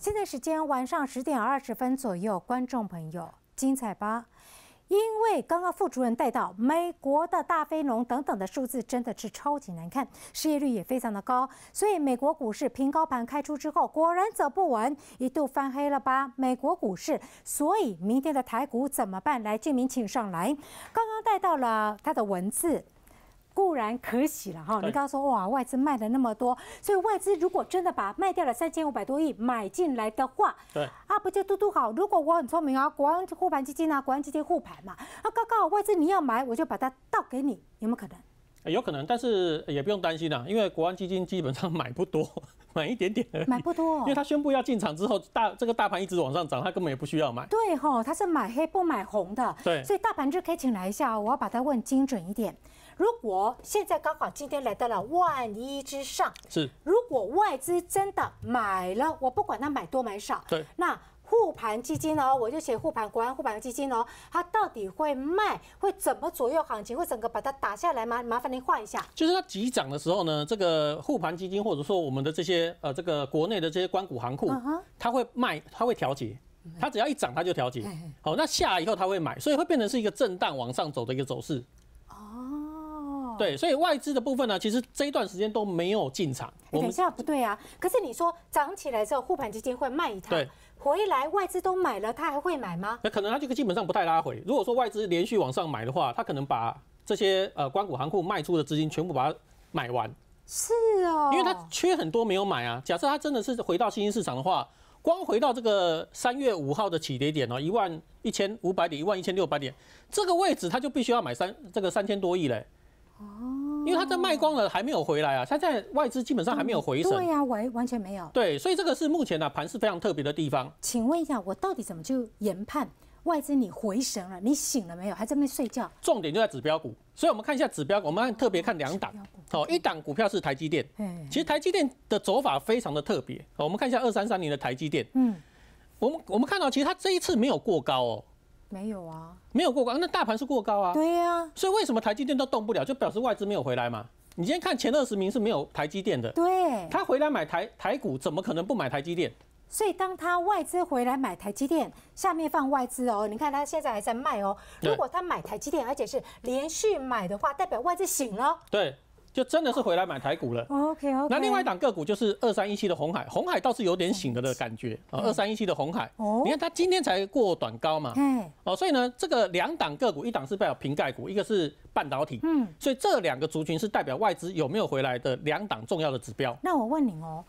现在时间晚上十点二十分左右，观众朋友，精彩吧？因为刚刚副主任带到美国的大飞龙等等的数字真的是超级难看，失业率也非常的高，所以美国股市平高盘开出之后，果然走不稳，一度翻黑了吧？美国股市，所以明天的台股怎么办？来，俊明请上来，刚刚带到了他的文字。固然可喜了哈，你刚刚说哇外资卖了那么多，所以外资如果真的把卖掉了三千五百多亿买进来的话，对，啊不就嘟嘟好？如果我很聪明啊，国安护盘基金啊，国安基金护盘嘛，啊，刚刚好外资你要买，我就把它倒给你，有没有可能？有可能，但是也不用担心啊，因为国安基金基本上买不多，买一点点，买不多，因为他宣布要进场之后，大这个大盘一直往上涨，他根本也不需要买。对吼，他是买黑不买红的。对，所以大盘就可以请来一下，我要把它问精准一点。如果现在刚好今天来到了万一之上，是。如果外资真的买了，我不管他买多买少，对。那护盘基金哦，我就写护盘，国安护盘的基金哦，它到底会卖，会怎么左右行情，会整个把它打下来吗？麻烦您画一下。就是它急涨的时候呢，这个护盘基金或者说我们的这些呃这个国内的这些关谷行库，它会卖，它会调节，它只要一涨它就调节。好，那下来以后它会买，所以会变成是一个震荡往上走的一个走势。哦。对，所以外资的部分呢，其实这一段时间都没有进场。等下不对啊，可是你说涨起来之后，护盘基金会卖一套，回来外资都买了，他还会买吗？那可能它这个基本上不太拉回。如果说外资连续往上买的话，它可能把这些呃关谷行库卖出的资金全部把它买完。是哦，因为它缺很多没有买啊。假设它真的是回到新兴市场的话，光回到这个三月五号的起跌点哦，一万一千五百点，一万一千六百点，这个位置它就必须要买三这个三千多亿嘞。哦，因为它在卖光了还没有回来啊，它在外资基本上还没有回神。对呀，完完全没有。对，所以这个是目前呢盘是非常特别的地方。请问一下，我到底怎么去研判外资你回神了，你醒了没有，还在那边睡觉？重点就在指标股，所以我们看一下指标，我们按特别看两档。好，一档股票是台积电。嗯。其实台积电的走法非常的特别。我们看一下二三三零的台积电。嗯。我们我们看到，其实它这一次没有过高哦。没有啊，没有过高，那大盘是过高啊。对啊，所以为什么台积电都动不了，就表示外资没有回来嘛？你今天看前二十名是没有台积电的。对，他回来买台台股，怎么可能不买台积电？所以当他外资回来买台积电，下面放外资哦，你看他现在还在卖哦。如果他买台积电，而且是连续买的话，代表外资醒了。对。就真的是回来买台股了。OK OK。那另外一档个股就是二三一七的红海，红海倒是有点醒了的感觉。二三一七的红海，你看它今天才过短高嘛。嗯。哦，所以呢，这个两档个股，一档是代表瓶盖股，一个是半导体。嗯。所以这两个族群是代表外资有没有回来的两档重要的指标。那我问你哦。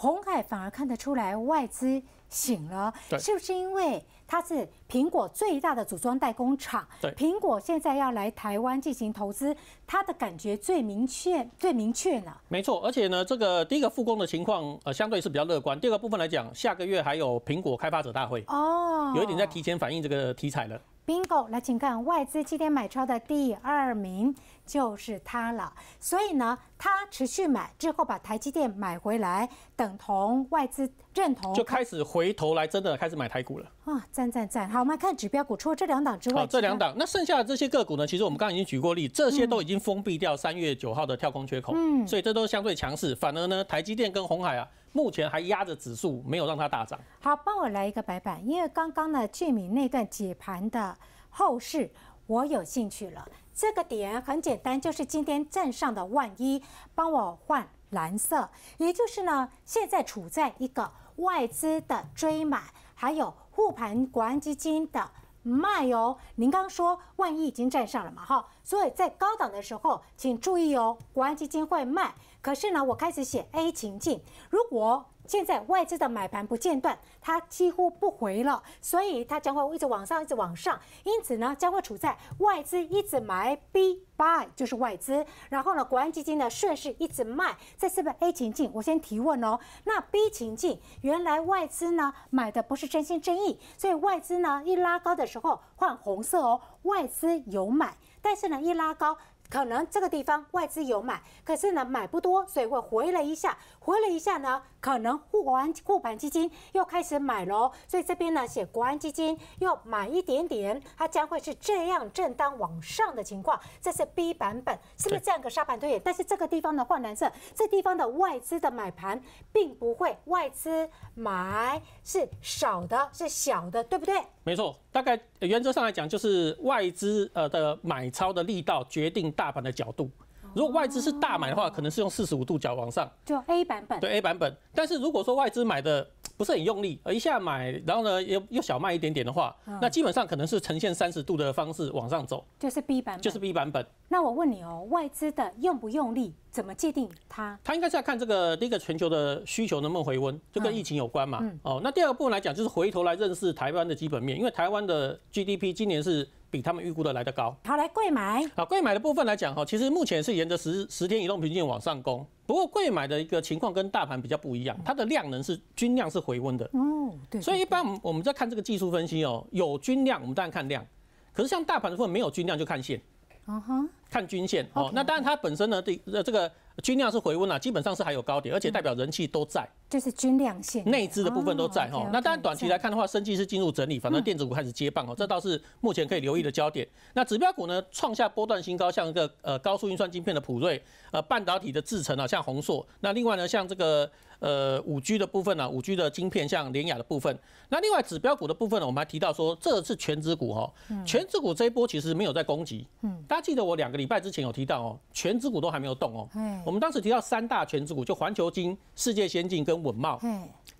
红海反而看得出来外资醒了，是不是因为它是苹果最大的组装代工厂？对，苹果现在要来台湾进行投资，它的感觉最明确、最明确呢。没错，而且呢，这个第一个复工的情况，呃，相对是比较乐观。第二个部分来讲，下个月还有苹果开发者大会哦，有一点在提前反映这个题材了。bingo，来，请看外资今天买超的第二名就是它了。所以呢，它持续买之后，把台积电买回来，等同外资。认同就开始回头来，真的开始买台股了啊！赞赞赞！好，我们看指标股，除了这两档之外，好，这两档，那剩下的这些个股呢？其实我们刚刚已经举过例，这些都已经封闭掉三月九号的跳空缺口，嗯，所以这都相对强势。反而呢，台积电跟红海啊，目前还压着指数，没有让它大涨。好，帮我来一个白板，因为刚刚呢，俊敏那段解盘的后市，我有兴趣了。这个点很简单，就是今天站上的万一，帮我换蓝色，也就是呢，现在处在一个。外资的追买，还有护盘，国安基金的卖哦。您刚说万亿已经站上了嘛？哈，所以在高档的时候，请注意哦，国安基金会卖。可是呢，我开始写 A 情境，如果。现在外资的买盘不间断，它几乎不回了，所以它将会一直往上，一直往上。因此呢，将会处在外资一直买，B buy 就是外资，然后呢，国安基金呢顺势一直卖。这是不是 A 情境？我先提问哦。那 B 情境，原来外资呢买的不是真心真意，所以外资呢一拉高的时候换红色哦，外资有买，但是呢一拉高，可能这个地方外资有买，可是呢买不多，所以会回了一下。回了一下呢，可能沪安护盘基金又开始买喽，所以这边呢写国安基金又买一点点，它将会是这样震荡往上的情况，这是 B 版本，是不是这样一个沙盘推演？但是这个地方的换蓝色，这地方的外资的买盘并不会，外资买是少的，是小的，对不对？没错，大概原则上来讲，就是外资呃的买超的力道决定大盘的角度。如果外资是大买的话，可能是用四十五度角往上，就 A 版本。对 A 版本。但是如果说外资买的不是很用力，而一下买，然后呢又又小卖一点点的话，那基本上可能是呈现三十度的方式往上走，就是 B 版本，就是 B 版本。那我问你哦，外资的用不用力，怎么界定它？它应该是要看这个第一个全球的需求能不能回温，就跟疫情有关嘛。哦，那第二个部分来讲，就是回头来认识台湾的基本面，因为台湾的 GDP 今年是。比他们预估的来的高，好来贵买啊，贵买的部分来讲哈，其实目前是沿着十十天移动平均线往上攻。不过贵买的一个情况跟大盘比较不一样，它的量能是均量是回温的哦，对，所以一般我们我们在看这个技术分析哦，有均量我们当然看量，可是像大盘的部分没有均量就看线，啊哈，看均线哦。那当然它本身呢，这这个均量是回温了，基本上是还有高点，而且代表人气都在。就是均量线，内资的部分都在哈。那当然短期来看的话，升绩是进入整理，反正电子股开始接棒哦，这倒是目前可以留意的焦点。那指标股呢，创下波段新高，像一个呃高速运算晶片的普瑞，呃半导体的制程啊，像宏硕。那另外呢，像这个呃五 G 的部分呢，五 G 的晶片像联雅的部分。那另外指标股的部分呢，我们还提到说，这是全指股哈，全指股这一波其实没有在攻击。嗯。大家记得我两个礼拜之前有提到哦，全指股都还没有动哦。嗯。我们当时提到三大全指股，就环球金、世界先进跟。稳茂，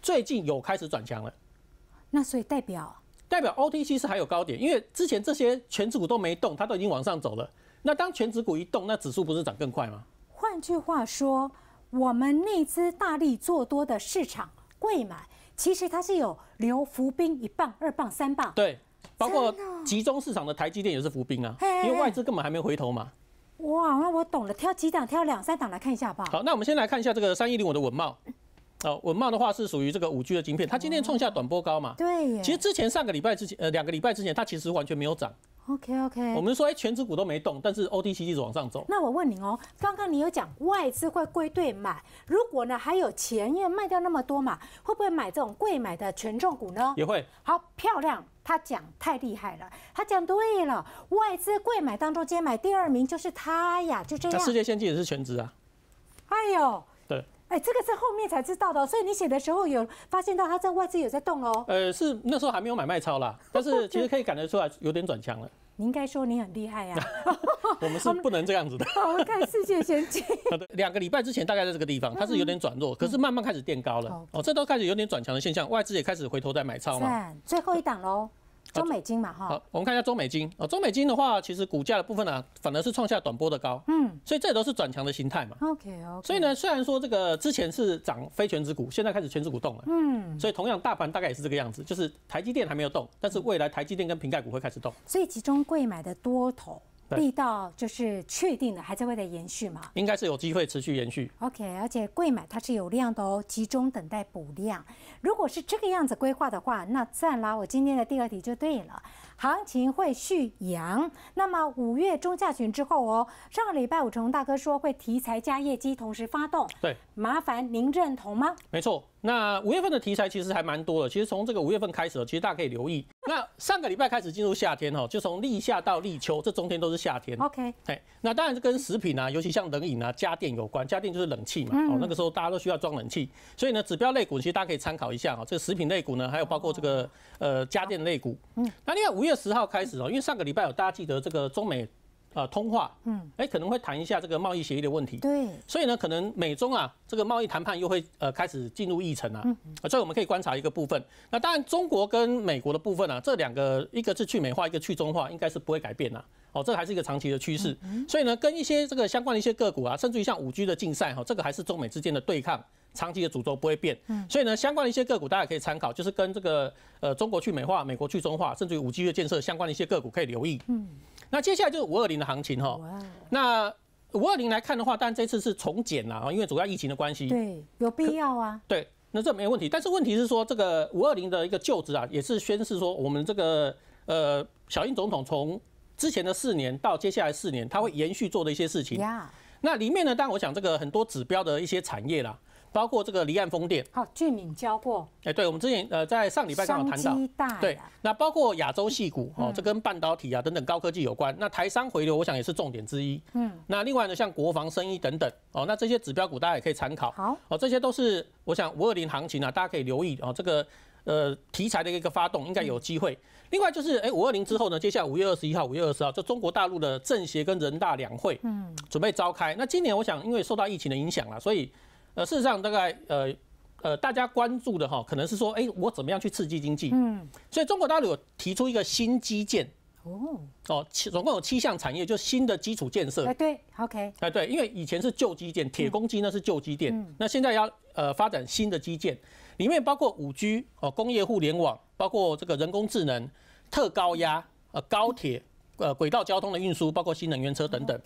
最近有开始转强了，那所以代表代表 OTC 是还有高点，因为之前这些全指股都没动，它都已经往上走了。那当全指股一动，那指数不是涨更快吗？换句话说，我们内资大力做多的市场，贵买，其实它是有留浮冰一棒、二棒、三棒。对，包括集中市场的台积电也是浮冰啊，因为外资根本还没回头嘛。哇，那我懂了，挑几档，挑两三档来看一下好不好？好，那我们先来看一下这个三一零五的稳茂。哦，文茂的话是属于这个五 G 的晶片，它今天创下短波高嘛？对。其实之前上个礼拜之前，呃，两个礼拜之前，它其实完全没有涨。OK OK。我们说，哎，全职股都没动，但是 OTC 一直往上走。那我问你哦，刚刚你有讲外资会归队买，如果呢还有钱，因为卖掉那么多嘛，会不会买这种贵买的权重股呢？也会。好漂亮，他讲太厉害了，他讲对了，外资贵买当中今天买第二名就是他呀，就这样。世界先进也是全职啊。哎呦。对。哎，这个是后面才知道的，所以你写的时候有发现到它在外资有在动哦。呃，是那时候还没有买卖超啦，但是其实可以感觉出来有点转强了。你应该说你很厉害呀。我们是不能这样子的。看世界先进。两个礼拜之前大概在这个地方，它是有点转弱，可是慢慢开始垫高了。哦，这都开始有点转强的现象，外资也开始回头在买超嘛。最后一档喽。中美金嘛，哈，好，我们看一下中美金啊，中美金的话，其实股价的部分呢，反而是创下短波的高，嗯，所以这都是转强的形态嘛，OK OK，所以呢，虽然说这个之前是涨非全值股，现在开始全值股动了，嗯，所以同样大盘大概也是这个样子，就是台积电还没有动，但是未来台积电跟平盖股会开始动，以集中贵买的多头。力道就是确定的，还在为的延续嘛？应该是有机会持续延续。OK，而且贵买它是有量的哦，集中等待补量。如果是这个样子规划的话，那再拉啦。我今天的第二题就对了，行情会续阳。那么五月中下旬之后哦，上个礼拜五陈大哥说会题材加业绩同时发动，对，麻烦您认同吗？没错，那五月份的题材其实还蛮多的。其实从这个五月份开始，其实大家可以留意。那上个礼拜开始进入夏天哦，就从立夏到立秋，这中间都是夏天。OK，哎，那当然是跟食品啊，尤其像冷饮啊、家电有关。家电就是冷气嘛，哦，那个时候大家都需要装冷气，所以呢，指标类股其实大家可以参考一下哦。这个食品类股呢，还有包括这个呃家电类股。嗯，那另外五月十号开始哦，因为上个礼拜有大家记得这个中美。呃，通话，嗯，哎，可能会谈一下这个贸易协议的问题，对，所以呢，可能美中啊，这个贸易谈判又会呃开始进入议程啊，啊，所以我们可以观察一个部分。那当然，中国跟美国的部分啊，这两个一个是去美化，一个去中化，应该是不会改变啊。哦，这还是一个长期的趋势。所以呢，跟一些这个相关的一些个股啊，甚至于像五 G 的竞赛哈，这个还是中美之间的对抗，长期的主轴不会变。所以呢，相关的一些个股大家可以参考，就是跟这个呃中国去美化、美国去中化，甚至于五 G 的建设相关的一些个股可以留意。嗯。那接下来就是五二零的行情哈。那五二零来看的话，但这次是重检啦，哦，因为主要疫情的关系。对，有必要啊。对，那这没问题。但是问题是说，这个五二零的一个就职啊，也是宣示说我们这个呃小英总统从之前的四年到接下来四年，他会延续做的一些事情。那里面呢，当然我想这个很多指标的一些产业啦。包括这个离岸风电，好，俊敏教过，哎，对，我们之前呃在上礼拜刚好谈到，对，那包括亚洲细股哦，这跟半导体啊等等高科技有关。那台商回流，我想也是重点之一。嗯，那另外呢，像国防生意等等哦，那这些指标股大家也可以参考。好，哦，这些都是我想五二零行情啊，大家可以留意哦，这个呃题材的一个发动应该有机会。另外就是哎，五二零之后呢，接下来五月二十一号、五月二十号就中国大陆的政协跟人大两会嗯准备召开。那今年我想因为受到疫情的影响啊，所以呃，事实上，大概呃呃，大家关注的哈，可能是说，哎，我怎么样去刺激经济？嗯，所以中国大陆有提出一个新基建，哦哦，七总共有七项产业，就新的基础建设。哎，对，OK。哎，对，因为以前是旧基建，铁公鸡那是旧基建，那现在要呃发展新的基建，里面包括五 G 哦，工业互联网，包括这个人工智能、特高压、呃高铁、呃轨道交通的运输，包括新能源车等等。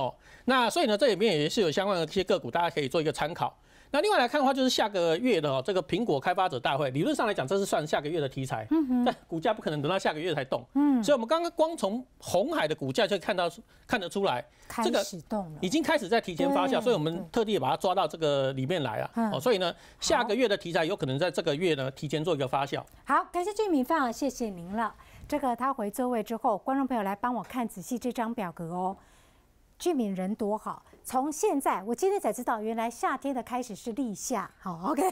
哦，那所以呢，这里面也是有相关的一些个股，大家可以做一个参考。那另外来看的话，就是下个月的哦，这个苹果开发者大会，理论上来讲，这是算下个月的题材，但股价不可能等到下个月才动。嗯。所以，我们刚刚光从红海的股价就看到看得出来，个启动了，已经开始在提前发酵，所以我们特地把它抓到这个里面来啊。哦，所以呢，下个月的题材有可能在这个月呢提前做一个发酵。好，感谢俊敏，非常谢谢您了。这个他回座位之后，观众朋友来帮我看仔细这张表格哦。居民人多好，从现在我今天才知道，原来夏天的开始是立夏，好 OK，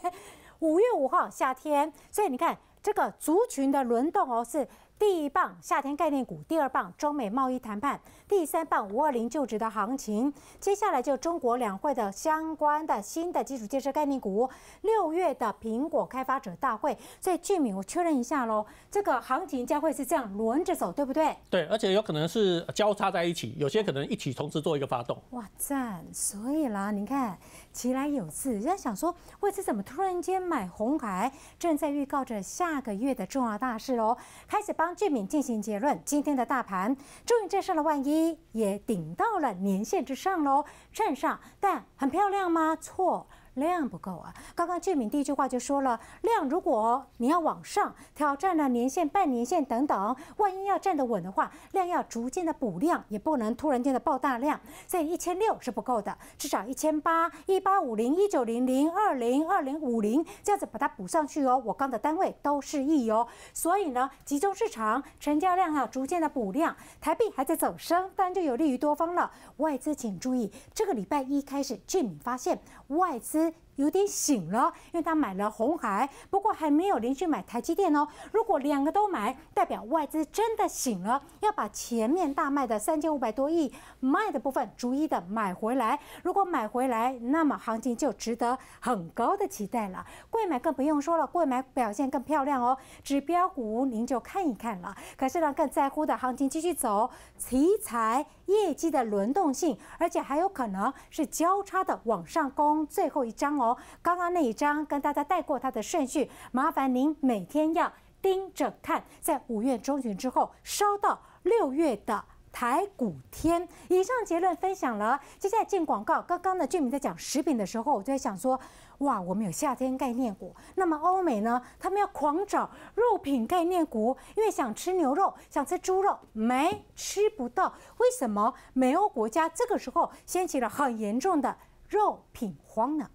五月五号夏天，所以你看这个族群的轮动哦是。第一棒夏天概念股，第二棒中美贸易谈判，第三棒五二零就职的行情，接下来就中国两会的相关的新的基础建设概念股，六月的苹果开发者大会。所以俊敏，我确认一下喽，这个行情将会是这样轮着走，对不对？对，而且有可能是交叉在一起，有些可能一起同时做一个发动。哇赞！所以啦，你看，其来有志，人家想说，位置怎么突然间买红海，正在预告着下个月的重要大事喽，开始帮。据敏进行结论：今天的大盘终于站上了万一，也顶到了年线之上喽，站上，但很漂亮吗？错。量不够啊！刚刚俊敏第一句话就说了，量如果你要往上挑战了年限、半年线等等，万一要站得稳的话，量要逐渐的补量，也不能突然间的爆大量，所以一千六是不够的，至少一千八、一八五零、一九零零、二零、二零五零这样子把它补上去哦。我刚的单位都是亿哦，所以呢，集中市场成交量要逐渐的补量，台币还在走升，当然就有利于多方了。外资请注意，这个礼拜一开始，俊敏发现外资。え有点醒了，因为他买了红海，不过还没有连续买台积电哦。如果两个都买，代表外资真的醒了，要把前面大卖的三千五百多亿卖的部分逐一的买回来。如果买回来，那么行情就值得很高的期待了。贵买更不用说了，贵买表现更漂亮哦。指标股您就看一看了，可是呢，更在乎的行情继续走，题材业绩的轮动性，而且还有可能是交叉的往上攻最后一张哦。刚刚那一张跟大家带过它的顺序，麻烦您每天要盯着看，在五月中旬之后，烧到六月的台股天。以上结论分享了，接下来进广告。刚刚呢，俊明在讲食品的时候，我就在想说，哇，我们有夏天概念股，那么欧美呢，他们要狂找肉品概念股，因为想吃牛肉、想吃猪肉，没吃不到，为什么美欧国家这个时候掀起了很严重的肉品荒呢？